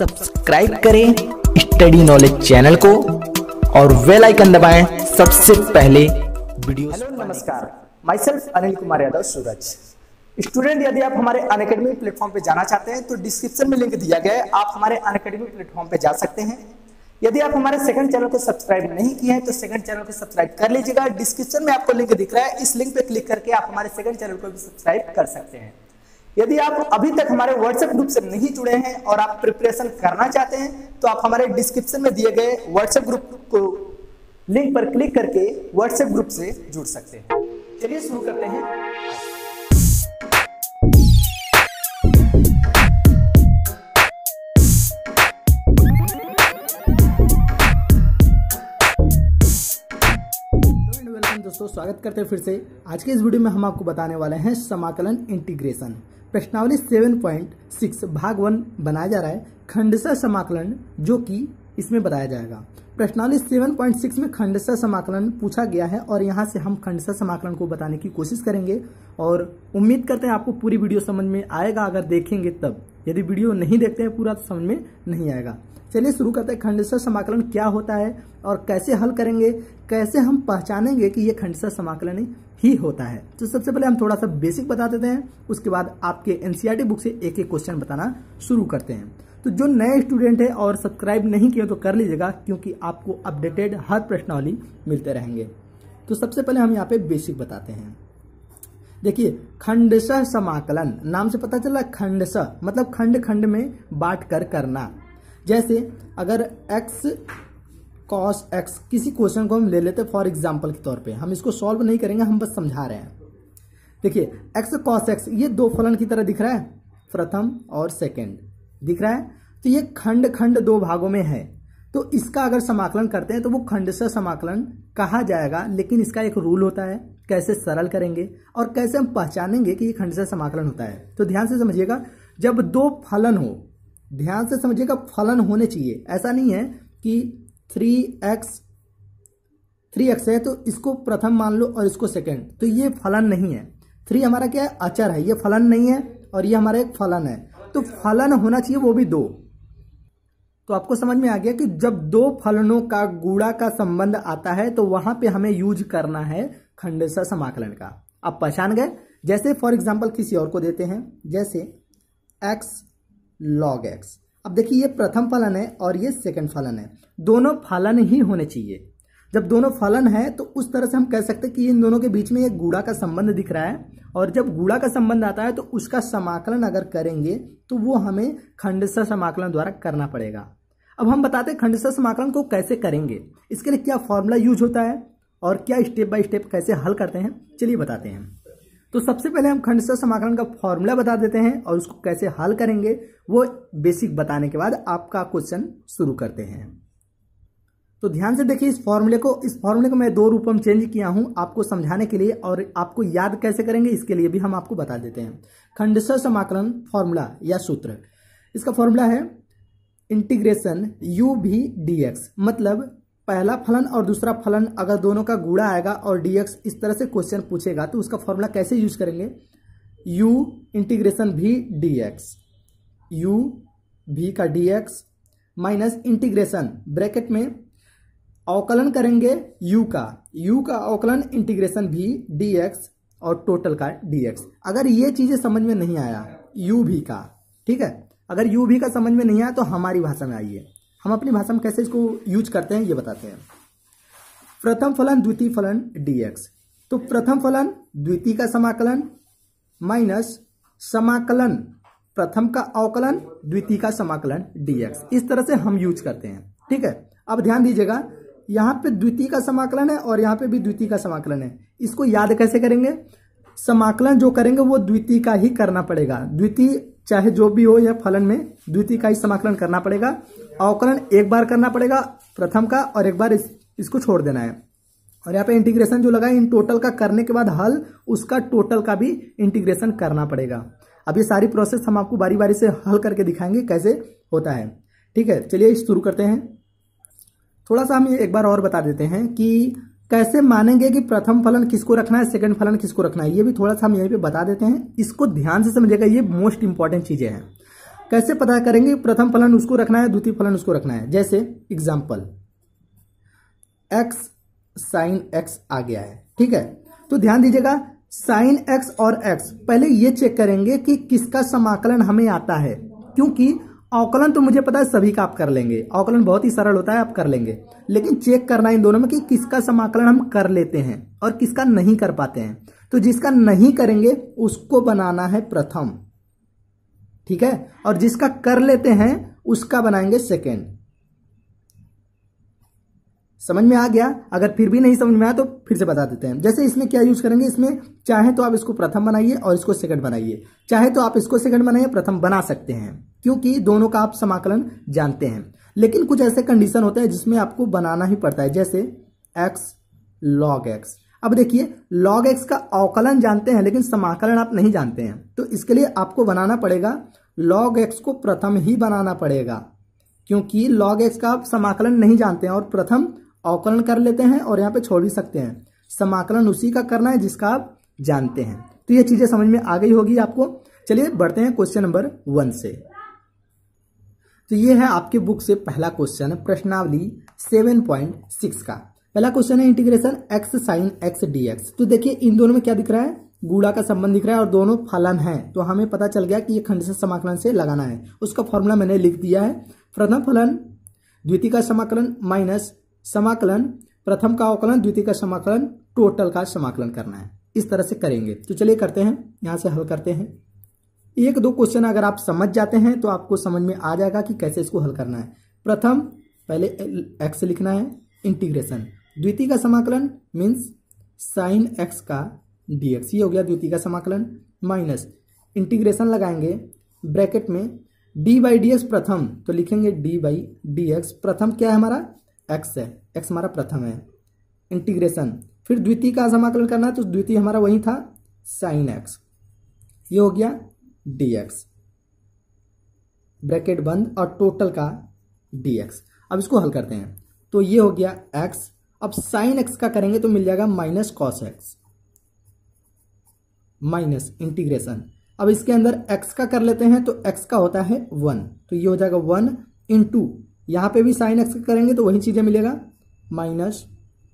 subscribe करें study knowledge channel को और वेल आइकन दबाएं सबसे पहले वीडियो हेलो नमस्कार myself Anil Kumar Yadav Suraj student यदि आप हमारे अनकेडमी प्लेटफॉर्म पे जाना चाहते हैं तो डिस्क्रिप्शन में लिंक दिया गया है आप हमारे अनकेडमी प्लेटफॉर्म पे जा सकते हैं यदि आप हमारे सेकंड चैनल को सब्सक्राइब नहीं किए हैं तो सेकंड चैनल को सब्सक्राइब कर लीजिएगा डिस्क्रिप्शन में आपको लिंक दिख रहा है इस लिंक पे क्लिक करके आप हमारे सेकंड चैनल को भी सब्सक्राइब कर सकते हैं यदि आप अभी तक हमारे व्हाट्सएप ग्रुप से नहीं जुड़े हैं और आप प्रिपरेशन करना चाहते हैं तो आप हमारे डिस्क्रिप्शन में दिए गए व्हाट्सएप ग्रुप को लिंक पर क्लिक करके व्हाट्सएप ग्रुप से जुड़ सकते हैं चलिए शुरू करते हैं दोस्तों स्वागत करते हैं फिर से आज के इस वीडियो में हम आपको बताने वाले हैं समाकलन इंटीग्रेशन प्रश्नावली सेवन पॉइंट सिक्स भाग वन बनाया जा रहा है खंडसा समाकलन जो कि इसमें बताया जाएगा प्रश्नावली सेवन पॉइंट सिक्स में खंडसा समाकलन पूछा गया है और यहाँ से हम खंडसा समाकलन को बताने की कोशिश करेंगे और उम्मीद करते हैं आपको पूरी वीडियो समझ में आएगा अगर देखेंगे तब यदि वीडियो नहीं देखते हैं पूरा तो समझ में नहीं आएगा चलिए शुरू करते हैं खंडसर समाकलन क्या होता है और कैसे हल करेंगे कैसे हम पहचानेंगे कि ये खंडसर समाकलन ही होता है तो सबसे पहले हम थोड़ा सा बेसिक बता देते हैं उसके बाद आपके एनसीआर बुक e से एक एक क्वेश्चन बताना शुरू करते हैं तो जो नए स्टूडेंट है और सब्सक्राइब नहीं किए तो कर लीजिएगा क्योंकि आपको अपडेटेड हर प्रश्नावली मिलते रहेंगे तो सबसे पहले हम यहाँ पे बेसिक बताते हैं देखिए खंडसह समाकलन नाम से पता चला खंडसह मतलब खंड खंड में बांट कर करना जैसे अगर एक्स कॉस एक्स किसी क्वेश्चन को हम ले लेते फॉर एग्जाम्पल के तौर पे हम इसको सॉल्व नहीं करेंगे हम बस समझा रहे हैं देखिए एक्स कॉस एक्स ये दो फलन की तरह दिख रहा है प्रथम और सेकेंड दिख रहा है तो ये खंड खंड दो भागों में है तो इसका अगर समाकलन करते हैं तो वो खंड से समाकलन कहा जाएगा लेकिन इसका एक रूल होता है कैसे सरल करेंगे और कैसे हम पहचानेंगे कि ये खंड से समाकलन होता है तो ध्यान से समझिएगा जब दो फलन हो ध्यान से समझिएगा फलन होने चाहिए ऐसा नहीं है कि थ्री एक्स थ्री एक्स है तो इसको प्रथम मान लो और इसको सेकंड तो ये फलन नहीं है थ्री हमारा क्या है अचर है ये फलन नहीं है और ये हमारा एक फलन है तो फलन होना चाहिए वो भी दो तो आपको समझ में आ गया कि जब दो फलनों का गुड़ा का संबंध आता है तो वहां पे हमें यूज करना है खंडसा समाकलन का आप पहचान गए जैसे फॉर एग्जाम्पल किसी और को देते हैं जैसे एक्स लॉग एक्स अब देखिए ये प्रथम फलन है और ये सेकंड फलन है दोनों फलन ही होने चाहिए जब दोनों फलन है तो उस तरह से हम कह सकते हैं कि इन दोनों के बीच में एक गुड़ा का संबंध दिख रहा है और जब गुड़ा का संबंध आता है तो उसका समाकलन अगर करेंगे तो वो हमें खंडसा समाकलन द्वारा करना पड़ेगा अब हम बताते हैं खंडसा समाकलन को कैसे करेंगे इसके लिए क्या फॉर्मूला यूज होता है और क्या स्टेप बाय स्टेप कैसे हल करते हैं चलिए बताते हैं तो सबसे पहले हम खंड समाकलन का फॉर्मूला बता देते हैं और उसको कैसे हल करेंगे वो बेसिक बताने के बाद आपका क्वेश्चन शुरू करते हैं तो ध्यान से देखिए इस फॉर्मूले को इस फॉर्मूले को मैं दो रूप में चेंज किया हूं आपको समझाने के लिए और आपको याद कैसे करेंगे इसके लिए भी हम आपको बता देते हैं खंडशः समाकलन फॉर्मूला या सूत्र इसका फॉर्मूला है integration u v d x मतलब पहला फलन और दूसरा फलन अगर दोनों का गुड़ा आएगा और dx इस तरह से क्वेश्चन पूछेगा तो उसका फॉर्मूला कैसे यूज करेंगे u integration v dx u भी का dx माइनस इंटीग्रेशन ब्रैकेट में अवकलन करेंगे u का u का अवकलन इंटीग्रेशन भी dx और टोटल का dx अगर ये चीजें समझ में नहीं आया u भी का ठीक है अगर u भी का समझ में नहीं आया तो हमारी भाषा में आइए हम अपनी भाषा में कैसे इसको यूज करते हैं ये बताते हैं प्रथम फलन द्वितीय फलन dx तो प्रथम फलन द्वितीय का समाकलन माइनस समाकलन प्रथम का अवकलन द्वितीय का समाकलन डीएक्स इस तरह से हम यूज करते हैं ठीक है अब ध्यान दीजिएगा यहां पे द्वितीय का समाकलन है और यहां पे भी द्वितीय का समाकलन है इसको याद कैसे करेंगे समाकलन जो करेंगे वो द्वितीय का ही करना पड़ेगा द्वितीय चाहे जो भी हो यह फलन में द्वितीय का ही समाकलन करना पड़ेगा अवकलन एक बार करना पड़ेगा प्रथम का और एक बार इस, इसको छोड़ देना है और यहाँ पे इंटीग्रेशन जो लगा इन टोटल का करने के बाद हल उसका टोटल का भी इंटीग्रेशन करना पड़ेगा अब ये सारी प्रोसेस हम आपको बारी बारी से हल करके दिखाएंगे कैसे होता है ठीक है चलिए शुरू करते हैं थोड़ा सा हम एक बार और बता देते हैं कि कैसे मानेंगे कि प्रथम फलन किसको रखना है सेकंड फलन किसको रखना है ये भी थोड़ा सा हम यहीं पे बता देते हैं इसको ध्यान से समझिएगा ये मोस्ट इंपॉर्टेंट चीजें हैं कैसे पता करेंगे प्रथम फलन उसको रखना है द्वितीय फलन उसको रखना है जैसे एग्जाम्पल एक्स साइन एक्स आ गया है ठीक है तो ध्यान दीजिएगा साइन एक्स और एक्स पहले ये चेक करेंगे कि किसका समाकलन हमें आता है क्योंकि अवकलन तो मुझे पता है सभी का आप कर लेंगे अवकलन बहुत ही सरल होता है आप कर लेंगे लेकिन चेक करना इन दोनों में कि किसका समाकलन हम कर लेते हैं और किसका नहीं कर पाते हैं तो जिसका नहीं करेंगे उसको बनाना है प्रथम ठीक है और जिसका कर लेते हैं उसका बनाएंगे सेकेंड समझ में आ गया अगर फिर भी नहीं समझ में आया तो फिर से बता देते हैं जैसे इसमें क्या यूज करेंगे इसमें चाहे तो आप इसको प्रथम बनाइए और इसको सेकंड बनाइए चाहे तो आप इसको सेकंड बनाइए प्रथम बना सकते हैं क्योंकि दोनों का आप समाकलन जानते हैं लेकिन कुछ ऐसे कंडीशन होते हैं जिसमें आपको बनाना ही पड़ता है जैसे एक्स लॉग एक्स अब देखिए लॉग एक्स का अवकलन जानते हैं लेकिन समाकलन आप नहीं जानते हैं तो इसके लिए आपको बनाना पड़ेगा लॉग एक्स को प्रथम ही बनाना पड़ेगा क्योंकि लॉग एक्स का आप समाकलन नहीं जानते हैं और प्रथम अवकलन कर लेते हैं और यहाँ पे छोड़ भी सकते हैं समाकलन उसी का करना है जिसका आप जानते हैं तो ये चीज़ें समझ में आ गई होगी आपको चलिए बढ़ते हैं क्वेश्चन नंबर वन से तो ये है आपके बुक से पहला क्वेश्चन प्रश्नावली सेवन पॉइंट सिक्स का पहला क्वेश्चन है integration x sine x d x तो देखिए इन दोनों में क्या दिख रहा है गुड़ा का संबंध दिख रहा है और दोनों फलन है तो हमें पता चल गया कि ये खंड से समाकलन से लगाना है उसका फॉर्मूला मैंने लिख दिया है प्रथम फलन द्वितीय का समाकलन माइनस समाकलन प्रथम का अवकलन द्वितीय का समाकलन टोटल का समाकलन करना है इस तरह से करेंगे तो चलिए करते हैं यहां से हल करते हैं एक दो क्वेश्चन अगर आप समझ जाते हैं तो आपको समझ में आ जाएगा कि कैसे इसको हल करना है प्रथम पहले एक्स लिखना है इंटीग्रेशन द्वितीय का समाकलन मीन्स साइन एक्स का डी एक्स ये हो गया द्वितीय का समाकलन माइनस इंटीग्रेशन लगाएंगे ब्रैकेट में डी बाई डी एक्स प्रथम तो लिखेंगे डी बाई डी एक्स प्रथम क्या है हमारा एक्स है एक्स हमारा प्रथम है इंटीग्रेशन फिर द्वितीय का समाकलन करना है तो द्वितीय हमारा वही था साइन एक्स ये हो गया डी एक्स ब्रैकेट बंद और टोटल का डी एक्स अब इसको हल करते हैं तो ये हो गया एक्स अब साइन एक्स का करेंगे तो मिल जाएगा minus cos x minus integration अब इसके अंदर एक्स का कर लेते हैं तो एक्स का होता है वन तो ये हो जाएगा वन इंटू यहाँ पे भी साइन एक्स करेंगे तो वही चीज़ें मिलेगा माइनस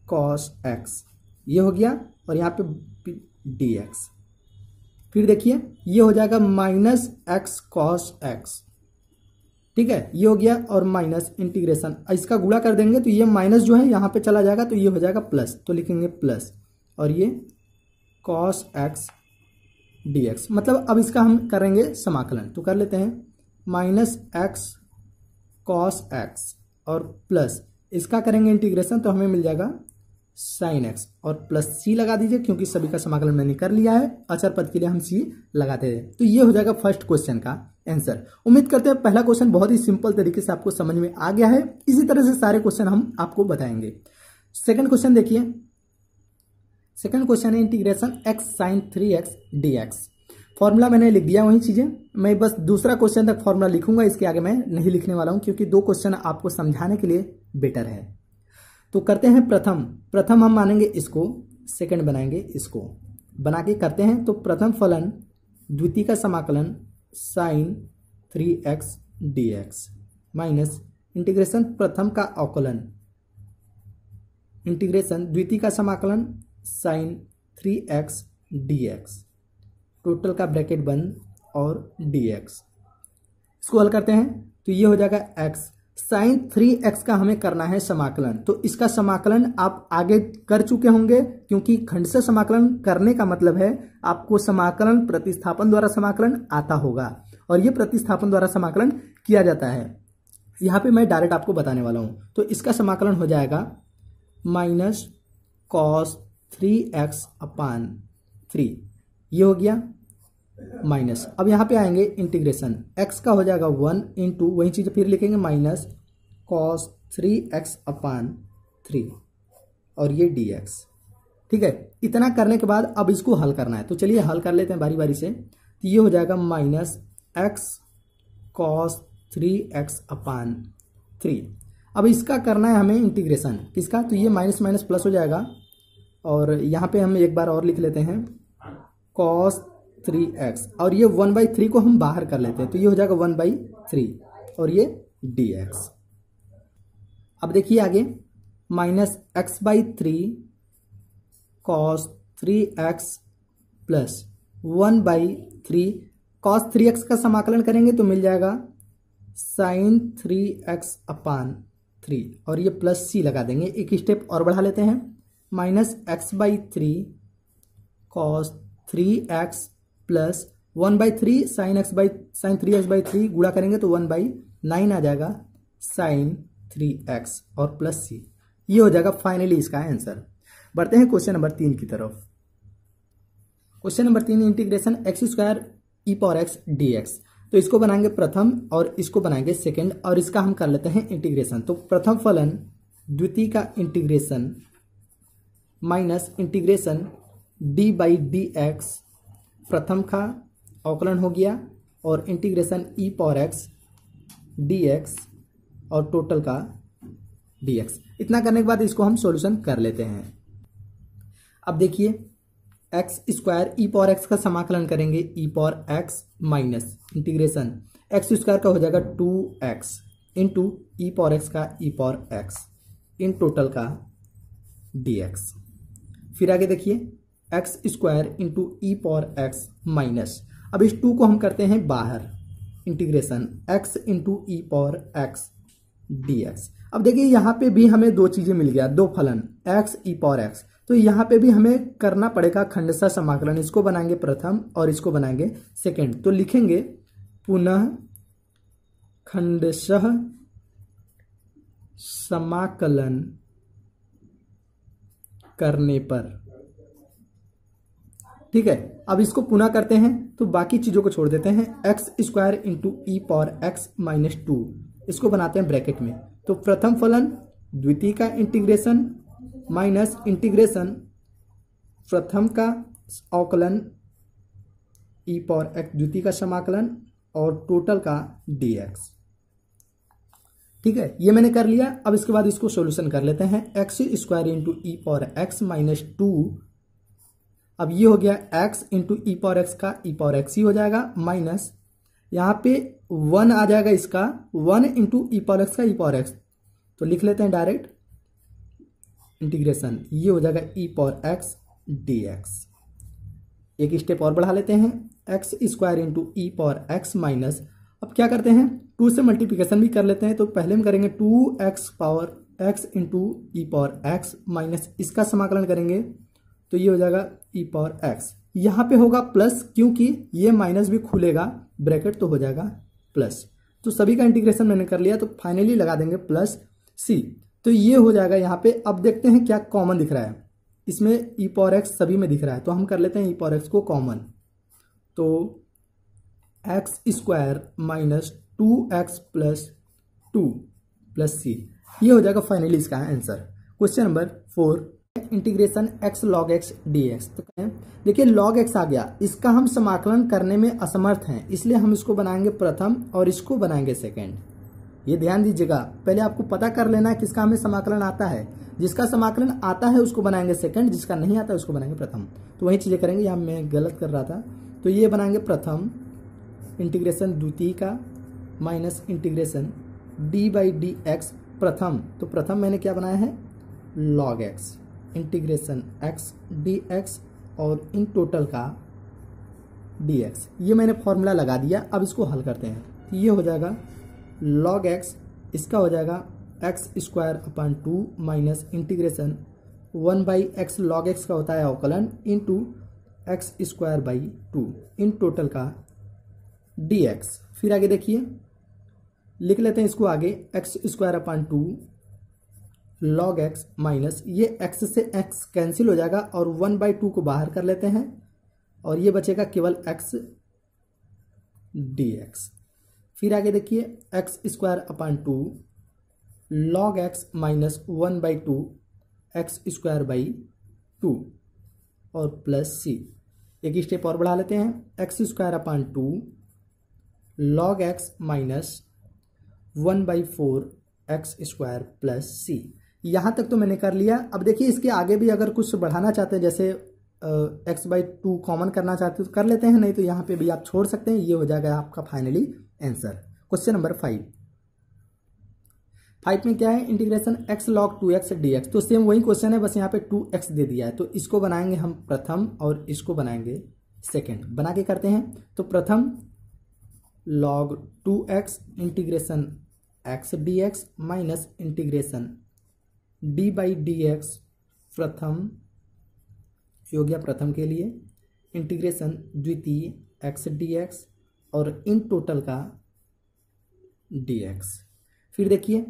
कॉस एक्स ये हो गया और यहाँ पे डी एक्स फिर देखिए ये हो जाएगा माइनस एक्स कॉस एक्स ठीक है ये हो गया और माइनस इंटीग्रेशन इसका गुड़ा कर देंगे तो ये माइनस जो है यहाँ पे चला जाएगा तो ये हो जाएगा प्लस तो लिखेंगे प्लस और ये कॉस एक्स डी एक्स मतलब अब इसका हम करेंगे समाकलन तो कर लेते हैं माइनस एक्स कॉस एक्स और प्लस इसका करेंगे इंटीग्रेशन तो हमें मिल जाएगा साइन एक्स और प्लस सी लगा दीजिए क्योंकि सभी का समाकलन मैंने कर लिया है अचर पद के लिए हम सी लगाते हैं तो ये हो जाएगा फर्स्ट क्वेश्चन का आंसर उम्मीद करते हैं पहला क्वेश्चन बहुत ही सिंपल तरीके से आपको समझ में आ गया है इसी तरह से सारे क्वेश्चन हम आपको बताएंगे सेकंड क्वेश्चन देखिए सेकंड क्वेश्चन है integration x sine three x d x formula मैंने लिख दिया वही चीज़ें मैं बस दूसरा क्वेश्चन तक फॉर्मूला लिखूंगा इसके आगे मैं नहीं लिखने वाला हूं क्योंकि दो क्वेश्चन आपको समझाने के लिए बेटर है तो करते हैं प्रथम प्रथम हम मानेंगे इसको सेकंड बनाएंगे इसको बना के करते हैं तो प्रथम फलन द्वितीय का समाकलन sine three x d x minus integration प्रथम का अवकलन इंटीग्रेशन द्वितीय का समाकलन sine three x d x total का ब्रैकेट बंद और डी एक्स इसको हल करते हैं तो ये हो जाएगा एक्स साइन थ्री एक्स का हमें करना है समाकलन तो इसका समाकलन आप आगे कर चुके होंगे क्योंकि खंड से समाकलन करने का मतलब है आपको समाकलन प्रतिस्थापन द्वारा समाकलन आता होगा और ये प्रतिस्थापन द्वारा समाकलन किया जाता है यहाँ पे मैं डायरेक्ट आपको बताने वाला हूँ तो इसका समाकलन हो जाएगा minus cos three x upon three ये हो गया माइनस अब यहाँ पे आएंगे इंटीग्रेशन एक्स का हो जाएगा वन इंटू वही चीज़ फिर लिखेंगे minus cos three x upon three और ये डी एक्स ठीक है इतना करने के बाद अब इसको हल करना है तो चलिए हल कर लेते हैं बारी बारी से तो ये हो जाएगा minus x cos three x upon three अब इसका करना है हमें इंटीग्रेशन किसका तो ये माइनस माइनस प्लस हो जाएगा और यहाँ पे हम एक बार और लिख लेते हैं कॉस थ्री एक्स और ये वन बाई थ्री को हम बाहर कर लेते हैं तो ये हो जाएगा वन बाई थ्री और ये डी एक्स अब देखिए आगे minus x by three cos three x plus one by three cos three x का समाकलन करेंगे तो मिल जाएगा sine three x upon three और ये प्लस सी लगा देंगे एक स्टेप और बढ़ा लेते हैं minus x by three cos three x plus one by three sine x by sine three x by three गुड़ा करेंगे तो वन बाई नाइन आ जाएगा साइन थ्री एक्स और प्लस सी ये हो जाएगा फाइनली इसका आंसर बढ़ते हैं क्वेश्चन नंबर तीन की तरफ क्वेश्चन नंबर तीन integration x square e power x d x तो इसको बनाएंगे प्रथम और इसको बनाएंगे सेकेंड और इसका हम कर लेते हैं इंटीग्रेशन तो प्रथम फलन द्वितीय का integration minus integration d by d x प्रथम का अवकलन हो गया और integration e power x d x और टोटल का डी एक्स इतना करने के बाद इसको हम सॉल्यूशन कर लेते हैं अब देखिए x square e power x का समाकलन करेंगे e power x minus integration x square का हो जाएगा two x in two e power x का e power x in total का डी एक्स फिर आगे देखिए x square into e power x minus अब इस टू को हम करते हैं बाहर integration x into e power x d x अब देखिए यहाँ पे भी हमें दो चीज़ें मिल गया दो फलन एक्स ई पावर एक्स तो यहाँ पे भी हमें करना पड़ेगा खंडसा समाकलन इसको बनाएंगे प्रथम और इसको बनाएंगे सेकेंड तो लिखेंगे पुनः खंडश समाकलन करने पर ठीक है अब इसको पुनः करते हैं तो बाकी चीजों को छोड़ देते हैं x square into e power x minus two इसको बनाते हैं ब्रैकेट में तो प्रथम फलन द्वितीय का इंटीग्रेशन माइनस इंटीग्रेशन प्रथम का अवकलन ई पावर एक्स द्वितीय का समाकलन और टोटल का डीएक्स ठीक है ये मैंने कर लिया अब इसके बाद इसको सॉल्यूशन कर लेते हैं x square into e power x minus two अब ये हो गया x into e power x का ई पावर एक्स ही हो जाएगा माइनस यहाँ पे वन आ जाएगा इसका one into e power x का ई पावर एक्स तो लिख लेते हैं डायरेक्ट इंटीग्रेशन ये हो जाएगा e power x d x एक स्टेप और बढ़ा लेते हैं x square into e power x minus अब क्या करते हैं टू से मल्टीप्लिकेशन भी कर लेते हैं तो पहले हम करेंगे two x power x into e power x minus इसका समाकलन करेंगे तो ये हो जाएगा ई पावर एक्स यहाँ पे होगा प्लस क्योंकि ये माइनस भी खुलेगा ब्रैकेट तो हो जाएगा प्लस तो सभी का इंटीग्रेशन मैंने कर लिया तो फाइनली लगा देंगे प्लस सी तो ये हो जाएगा यहाँ पे अब देखते हैं क्या कॉमन दिख रहा है इसमें ई पावर एक्स सभी में दिख रहा है तो हम कर लेते हैं ई पावर एक्स को कॉमन तो x square minus two x plus two plus सी ये हो जाएगा फाइनली इसका answer question number four integration x log x d x तो देखिए लॉग एक्स आ गया इसका हम समाकलन करने में असमर्थ हैं इसलिए हम इसको बनाएंगे प्रथम और इसको बनाएंगे सेकंड ये ध्यान दीजिएगा पहले आपको पता कर लेना है किसका हमें समाकलन आता है जिसका समाकलन आता है उसको बनाएंगे सेकंड जिसका नहीं आता है उसको बनाएंगे प्रथम तो वही चीज़ें करेंगे यहां मैं गलत कर रहा था तो ये बनाएंगे प्रथम इंटीग्रेशन द्वितीय का minus integration d by d x प्रथम तो प्रथम मैंने क्या बनाया है log x integration x d x और इन टोटल का डी एक्स ये मैंने फॉर्मूला लगा दिया अब इसको हल करते हैं तो ये हो जाएगा लॉग एक्स इसका हो जाएगा x square upon two minus integration one by x log x का होता है अवकलन in to x square by two in total का डी एक्स फिर आगे देखिए लिख लेते हैं इसको आगे x square upon two log x minus ये एक्स से एक्स कैंसिल हो जाएगा और वन बाई टू को बाहर कर लेते हैं और ये बचेगा केवल एक्स डी एक्स फिर आगे देखिए x square upon two log x minus one by two x square by two और प्लस सी एक स्टेप और बढ़ा लेते हैं x square upon two log x minus one by four x square plus c यहां तक तो मैंने कर लिया अब देखिए इसके आगे भी अगर कुछ बढ़ाना चाहते हैं जैसे एक्स बाई टू कॉमन करना चाहते हो तो कर लेते हैं नहीं तो यहां पे भी आप छोड़ सकते हैं ये हो जाएगा आपका finally answer question number five five में क्या है integration x log two x d x तो सेम वही क्वेश्चन है बस यहाँ पे टू एक्स दे दिया है तो इसको बनाएंगे हम प्रथम और इसको बनाएंगे सेकेंड बना के करते हैं तो प्रथम log two x integration x d x minus integration d by d x प्रथम हो गया प्रथम के लिए इंटीग्रेशन द्वितीय एक्स डी एक्स और इन टोटल का डी एक्स फिर देखिए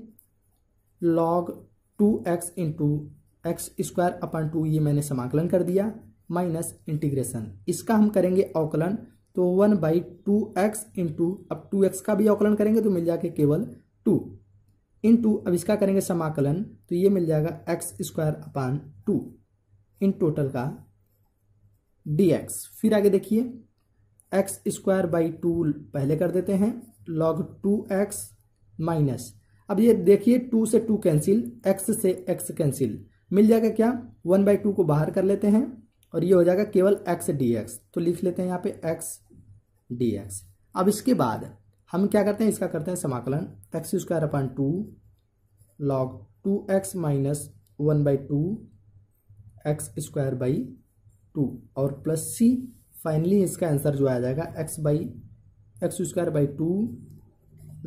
log two x into x square upon two ये मैंने समाकलन कर दिया माइनस इंटीग्रेशन इसका हम करेंगे अवकलन तो one by two x into अब टू एक्स का भी अवकलन करेंगे तो मिल जाके केवल टू इंटू अब इसका करेंगे समाकलन तो ये मिल जाएगा x square upon two in total का डी एक्स फिर आगे देखिए एक्स स्क्वायर बाई टू पहले कर देते हैं लॉग टू एक्स माइनस अब ये देखिए टू से टू कैंसिल एक्स से एक्स कैंसिल मिल जाएगा क्या वन बाई टू को बाहर कर लेते हैं और ये हो जाएगा केवल एक्स डी एक्स तो लिख लेते हैं यहाँ पे एक्स डी एक्स अब इसके बाद हम क्या करते हैं इसका करते हैं समाकलन x square upon two log two x minus one by two x square by two और प्लस सी फाइनली इसका आंसर जो आ जाएगा x by x square by two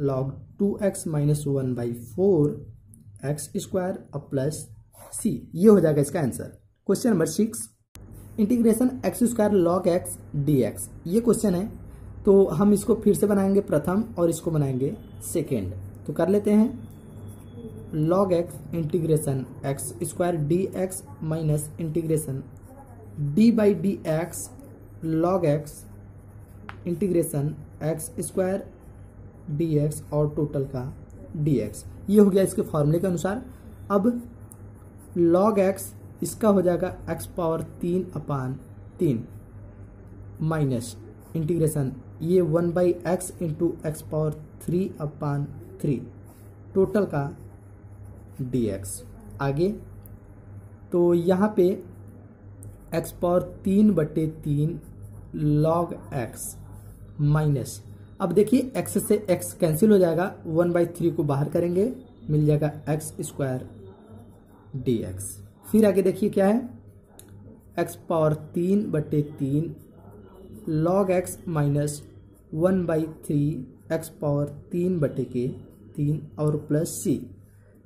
log two x minus one by four x square और plus सी ये हो जाएगा इसका answer question number six integration x square log x d x ये क्वेश्चन है तो हम इसको फिर से बनाएंगे प्रथम और इसको बनाएंगे सेकेंड तो कर लेते हैं log x integration x square d x minus integration d by d x log x integration x square d x और टोटल का डी एक्स ये हो गया इसके फॉर्मूले के अनुसार अब लॉग एक्स इसका हो जाएगा एक्स पावर तीन अपान तीन माइनस इंटीग्रेशन ये one by x into x power three upon three total का dx आगे तो यहाँ पे एक्स पावर तीन बटे तीन लॉग एक्स माइनस अब देखिए एक्स से एक्स कैंसिल हो जाएगा वन बाई थ्री को बाहर करेंगे मिल जाएगा एक्स स्क्वायर डी एक्स फिर आगे देखिए क्या है एक्स पावर तीन बटे तीन log x minus one by three x power तीन बटे के तीन और प्लस सी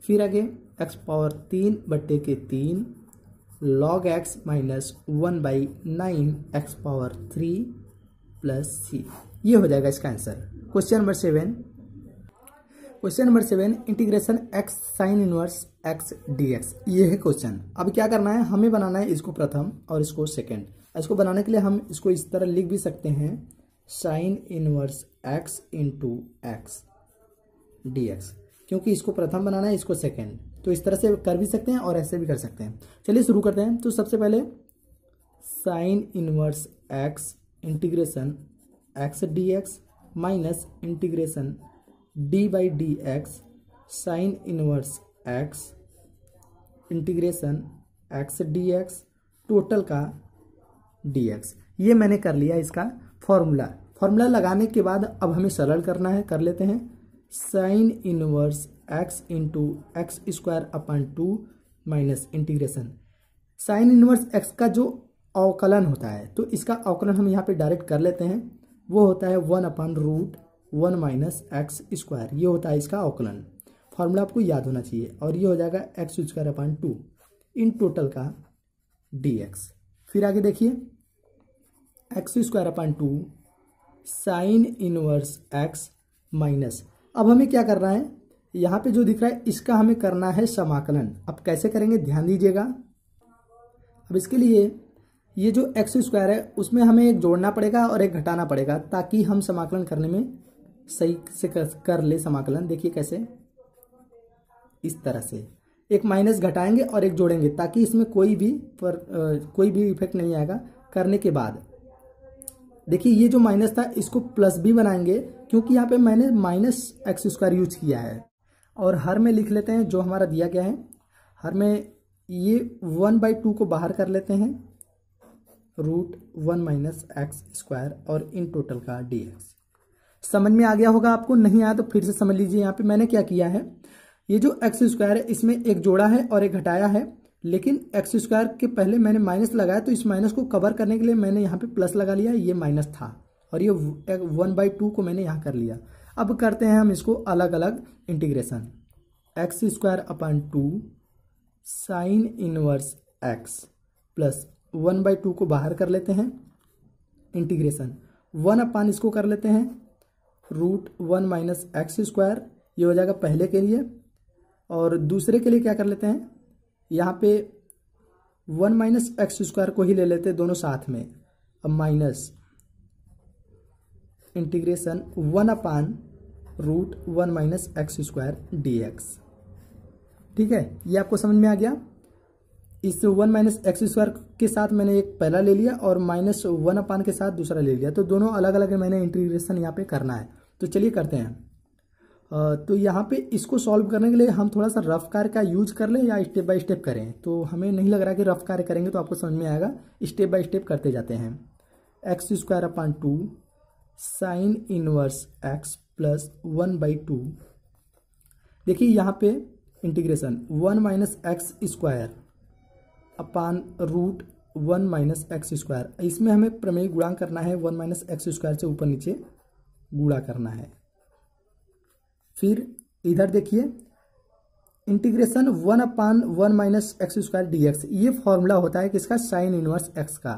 फिर आगे एक्स पावर तीन बट्टे के तीन log x minus one by nine x power three plus सी ये हो जाएगा इसका answer question number seven question number seven integration x sine inverse x x ये है क्वेश्चन अब क्या करना है हमें बनाना है इसको प्रथम और इसको सेकंड इसको बनाने के लिए हम इसको इस तरह लिख भी सकते हैं sine inverse x into x d x क्योंकि इसको प्रथम बनाना है इसको सेकेंड तो इस तरह से कर भी सकते हैं और ऐसे भी कर सकते हैं चलिए शुरू करते हैं तो सबसे पहले sine inverse x integration x d x minus integration d by d x sine inverse x integration x d x total का डी एक्स ये मैंने कर लिया इसका फॉर्मूला फॉर्मूला लगाने के बाद अब हमें सरल करना है कर लेते हैं sine inverse x into x square upon two minus integration sine inverse x का जो अवकलन होता है तो इसका अवकलन हम यहाँ पे डायरेक्ट कर लेते हैं वो होता है one upon root one minus x square ये होता है इसका अवकलन फार्मूला आपको याद होना चाहिए और ये हो जाएगा x square upon two in total का डी एक्स फिर आगे देखिए x square upon two sine inverse x minus अब हमें क्या करना है यहाँ पे जो दिख रहा है इसका हमें करना है समाकलन अब कैसे करेंगे ध्यान दीजिएगा अब इसके लिए ये जो एक्स स्क्वायर है उसमें हमें एक जोड़ना पड़ेगा और एक घटाना पड़ेगा ताकि हम समाकलन करने में सही से कर ले समाकलन देखिए कैसे इस तरह से एक माइनस घटाएंगे और एक जोड़ेंगे ताकि इसमें कोई भी पर आ, कोई भी इफेक्ट नहीं आएगा करने के बाद देखिए ये जो माइनस था इसको प्लस भी बनाएंगे क्योंकि यहाँ पे मैंने माइनस एक्स स्क्वायर यूज किया है और हर में लिख लेते हैं जो हमारा दिया गया है हर में ये वन बाई टू को बाहर कर लेते हैं root one minus x square और इन टोटल का डी एक्स समझ में आ गया होगा आपको नहीं आया तो फिर से समझ लीजिए यहाँ पे मैंने क्या किया है ये जो एक्स स्क्वायर है इसमें एक जोड़ा है और एक घटाया है लेकिन एक्स स्क्वायर के पहले मैंने माइनस लगाया तो इस माइनस को कवर करने के लिए मैंने यहाँ पे प्लस लगा लिया ये माइनस था और ये वन बाई टू को मैंने यहाँ कर लिया अब करते हैं हम इसको अलग अलग integration x square upon two sine inverse x plus one by two को बाहर कर लेते हैं इंटीग्रेशन वन अपान इसको कर लेते हैं root one minus x square ये हो जाएगा पहले के लिए और दूसरे के लिए क्या कर लेते हैं यहाँ पे वन माइनस एक्स स्क्वायर को ही ले लेते हैं दोनों साथ में अब minus integration one upon root one minus x square d x ठीक है ये आपको समझ में आ गया इस वन माइनस एक्स स्क्वायर के साथ मैंने एक पहला ले लिया और माइनस वन अपान के साथ दूसरा ले लिया तो दोनों अलग अलग मैंने इंटीग्रेशन यहाँ पे करना है तो चलिए करते हैं तो यहाँ पे इसको सॉल्व करने के लिए हम थोड़ा सा रफ कार्य का यूज कर लें या स्टेप बाय स्टेप करें तो हमें नहीं लग रहा कि रफ कार्य करेंगे तो आपको समझ में आएगा स्टेप बाय स्टेप करते जाते हैं x square upon two sine inverse x plus one by two देखिए यहाँ पे integration one minus x square upon root one minus x square इसमें हमें प्रमेय गुणा करना है वन माइनस एक्स स्क्वायर से ऊपर नीचे गुणा करना है फिर इधर देखिए integration one upon one minus x square d x ये फॉर्मूला होता है किसका साइन इनवर्स एक्स का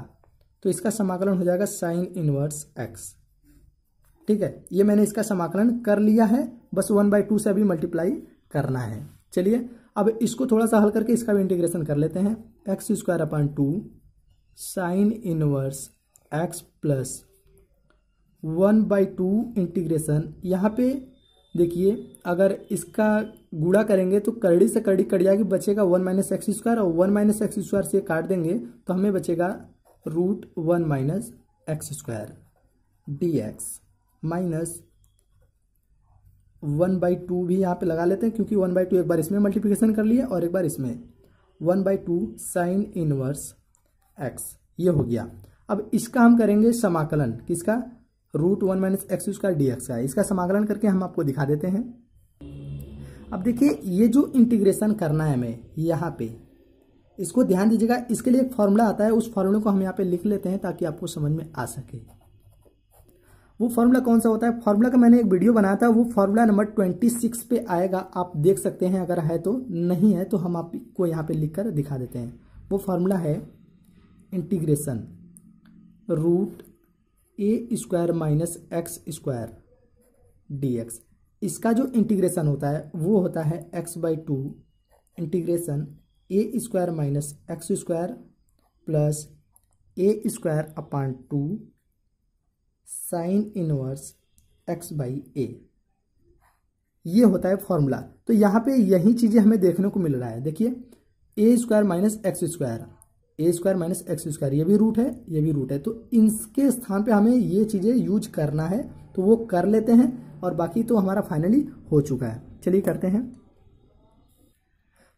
तो इसका समाकलन हो जाएगा साइन इनवर्स एक्स ठीक है ये मैंने इसका समाकलन कर लिया है बस वन बाई टू से अभी मल्टीप्लाई करना है चलिए अब इसको थोड़ा सा हल करके इसका भी इंटीग्रेशन कर लेते हैं x square upon two sine inverse x plus one by two integration यहाँ पे देखिए अगर इसका गुड़ा करेंगे तो करड़ी से करड़ी कड़िया जाएगी बचेगा वन माइनस एक्स स्क्वायर और वन माइनस एक्स स्क्वायर से काट देंगे तो हमें बचेगा root one minus x square d x minus one by two भी यहाँ पे लगा लेते हैं क्योंकि वन बाई टू एक बार इसमें मल्टीप्लिकेशन कर लिए और एक बार इसमें one by two sine inverse x ये हो गया अब इसका हम करेंगे समाकलन किसका रूट वन माइनस एक्स उसका डी एक्स का इसका समाकलन करके हम आपको दिखा देते हैं अब देखिए ये जो इंटीग्रेशन करना है हमें यहाँ पे इसको ध्यान दीजिएगा इसके लिए एक फॉर्मूला आता है उस फॉर्मूले को हम यहाँ पे लिख लेते हैं ताकि आपको समझ में आ सके वो फॉर्मूला कौन सा होता है फॉर्मूला का मैंने एक वीडियो बनाया था वो फॉर्मूला नंबर ट्वेंटी सिक्स पे आएगा आप देख सकते हैं अगर है तो नहीं है तो हम आपको यहाँ पे लिखकर दिखा देते हैं वो फॉर्मूला है integration root a square minus x square d x इसका जो इंटीग्रेशन होता है वो होता है x by two integration a square minus x square plus a square upon two sine inverse x by a ये होता है फॉर्मूला तो यहाँ पे यही चीज़ें हमें देखने को मिल रहा है देखिए a square minus x square a square minus x square ये भी रूट है ये भी रूट है तो इनके स्थान पे हमें ये चीज़ें यूज करना है तो वो कर लेते हैं और बाकी तो हमारा फाइनली हो चुका है चलिए करते हैं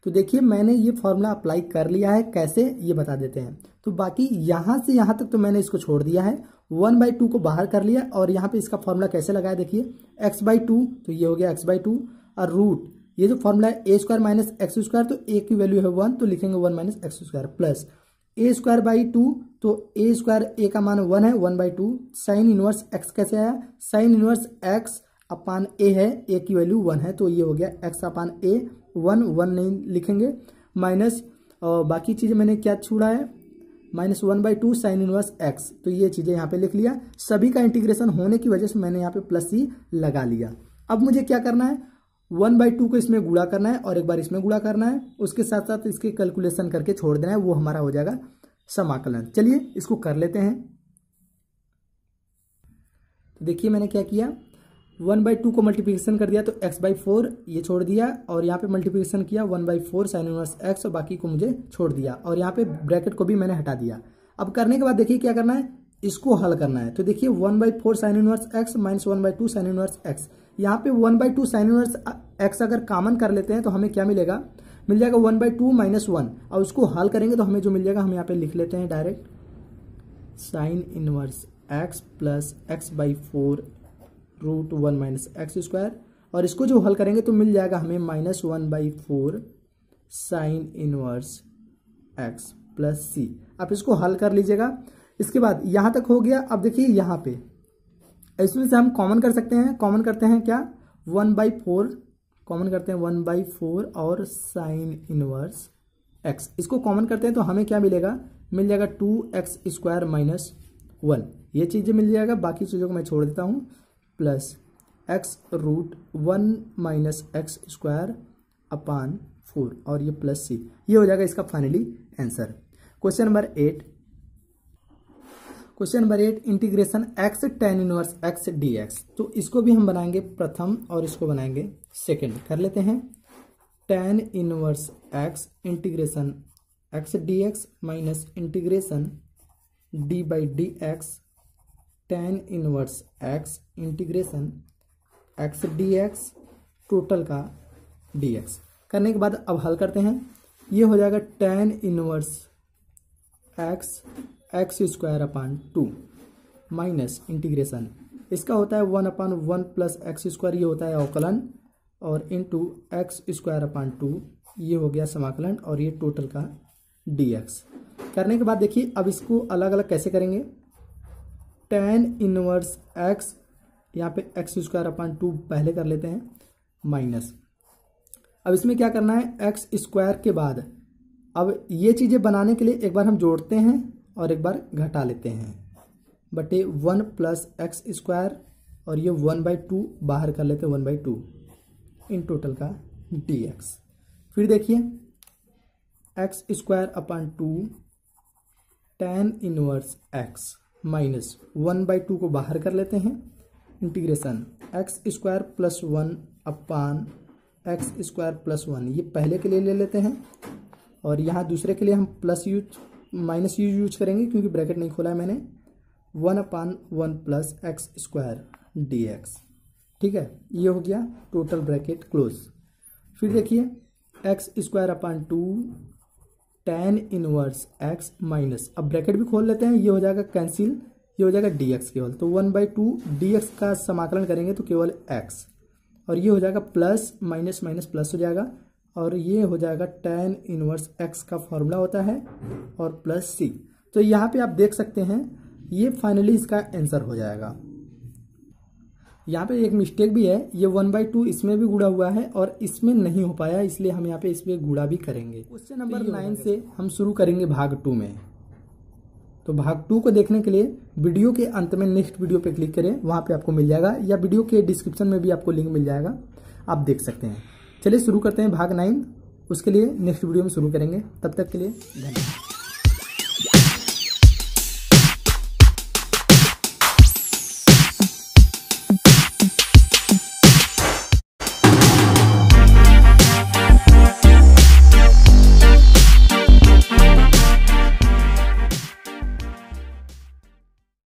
तो देखिए मैंने ये फॉर्मूला अप्लाई कर लिया है कैसे ये बता देते हैं तो बाकी यहाँ से यहाँ तक तो मैंने इसको छोड़ दिया है वन बाई टू को बाहर कर लिया और यहाँ पे इसका फॉर्मूला कैसे लगाया देखिए एक्स बाई टू तो ये हो गया एक्स बाई टू और रूट ये जो फॉर्मूला है a square minus x square तो ए की वैल्यू है वन तो लिखेंगे one minus x square plus a square by two तो ए स्क्वायर ए का मान वन है one by two sine inverse x कैसे आया sine inverse x upon a है ए की वैल्यू वन है तो ये हो गया x upon a one one नहीं लिखेंगे माइनस और बाकी चीज़ें मैंने क्या छोड़ा है minus one by two sine inverse x तो ये चीज़ें यहाँ पे लिख लिया सभी का इंटीग्रेशन होने की वजह से मैंने यहाँ पे प्लस ही लगा लिया अब मुझे क्या करना है वन बाई टू को इसमें गुड़ा करना है और एक बार इसमें गुड़ा करना है उसके साथ साथ इसके कैलकुलेशन करके छोड़ देना है वो हमारा हो जाएगा समाकलन चलिए इसको कर लेते हैं तो देखिए मैंने क्या किया वन बाई टू को मल्टीप्लीकेशन कर दिया तो एक्स बाई फोर ये छोड़ दिया और यहाँ पे मल्टीप्लीकेशन किया one by four sine inverse x और बाकी को मुझे छोड़ दिया और यहाँ पे ब्रैकेट को भी मैंने हटा दिया अब करने के बाद देखिए क्या करना है इसको हल करना है तो देखिए one by four sine inverse x minus one by two sine inverse x यहाँ पे one by two sine inverse x अगर कॉमन कर लेते हैं तो हमें क्या मिलेगा मिल जाएगा one by two minus one और उसको हल करेंगे तो हमें जो मिल जाएगा हम यहाँ पे लिख लेते हैं direct sine inverse x plus x by four root one minus x square और इसको जो हल करेंगे तो मिल जाएगा हमें minus one by four sine inverse x plus C आप इसको हल कर लीजिएगा इसके बाद यहां तक हो गया अब देखिए यहां पे इसमें से हम कॉमन कर सकते हैं कॉमन करते हैं क्या वन बाई फोर कॉमन करते हैं वन बाई फोर और साइन इनवर्स एक्स इसको कॉमन करते हैं तो हमें क्या मिलेगा मिल जाएगा two x square minus one ये चीज़ें मिल जाएगा बाकी चीज़ों को मैं छोड़ देता हूं plus x root one minus x square upon four और ये प्लस सी ये हो जाएगा इसका finally answer question number eight question number eight integration x tan inverse x d x तो इसको भी हम बनाएंगे प्रथम और इसको बनाएंगे सेकेंड कर लेते हैं tan inverse x integration x d x minus integration d by d x tan inverse x integration x d x total का डी एक्स करने के बाद अब हल करते हैं ये हो जाएगा tan inverse x x square upon two minus integration इसका होता है one upon one plus x square ये होता है अवकलन और इन to x square upon two ये हो गया समाकलन और ये टोटल का डी एक्स करने के बाद देखिए अब इसको अलग अलग कैसे करेंगे टेन इनवर्स एक्स यहाँ पे एक्स स्क्वायर अपॉन टू पहले कर लेते हैं माइनस अब इसमें क्या करना है एक्स स्क्वायर के बाद अब ये चीज़ें बनाने के लिए एक बार हम जोड़ते हैं और एक बार घटा लेते हैं बटे वन प्लस एक्स स्क्वायर और ये वन बाई टू बाहर कर लेते हैं one by two in total का डी एक्स फिर देखिए x square upon two tan inverse x minus one by two को बाहर कर लेते हैं integration x square plus one upon x square plus one ये पहले के लिए ले लेते हैं और यहाँ दूसरे के लिए हम plus use minus use use करेंगे क्योंकि ब्रैकेट नहीं खोला है मैंने one upon one plus x square d x ठीक है ये हो गया टोटल ब्रैकेट क्लोज फिर देखिए x square upon two tan inverse x minus अब ब्रैकेट भी खोल लेते हैं ये हो जाएगा कैंसिल ये हो जाएगा dx केवल तो वन बाई टू डी का समाकलन करेंगे तो केवल एक्स और ये हो जाएगा प्लस माइनस माइनस प्लस हो जाएगा और ये हो जाएगा टेन इनवर्स एक्स का फॉर्मूला होता है और प्लस सी तो यहाँ पे आप देख सकते हैं ये फाइनली इसका आंसर हो जाएगा यहाँ पे एक मिस्टेक भी है ये वन बाई टू इसमें भी गुड़ा हुआ है और इसमें नहीं हो पाया इसलिए हम यहाँ पे इसमें गुड़ा भी करेंगे क्वेश्चन नंबर नाइन से हम शुरू करेंगे भाग टू में तो भाग टू को देखने के लिए वीडियो के अंत में नेक्स्ट वीडियो पे क्लिक करें वहाँ पे आपको मिल जाएगा या वीडियो के डिस्क्रिप्शन में भी आपको लिंक मिल जाएगा आप देख सकते हैं चलिए शुरू करते हैं भाग नाइन उसके लिए नेक्स्ट वीडियो में शुरू करेंगे तब तक के लिए धन्यवाद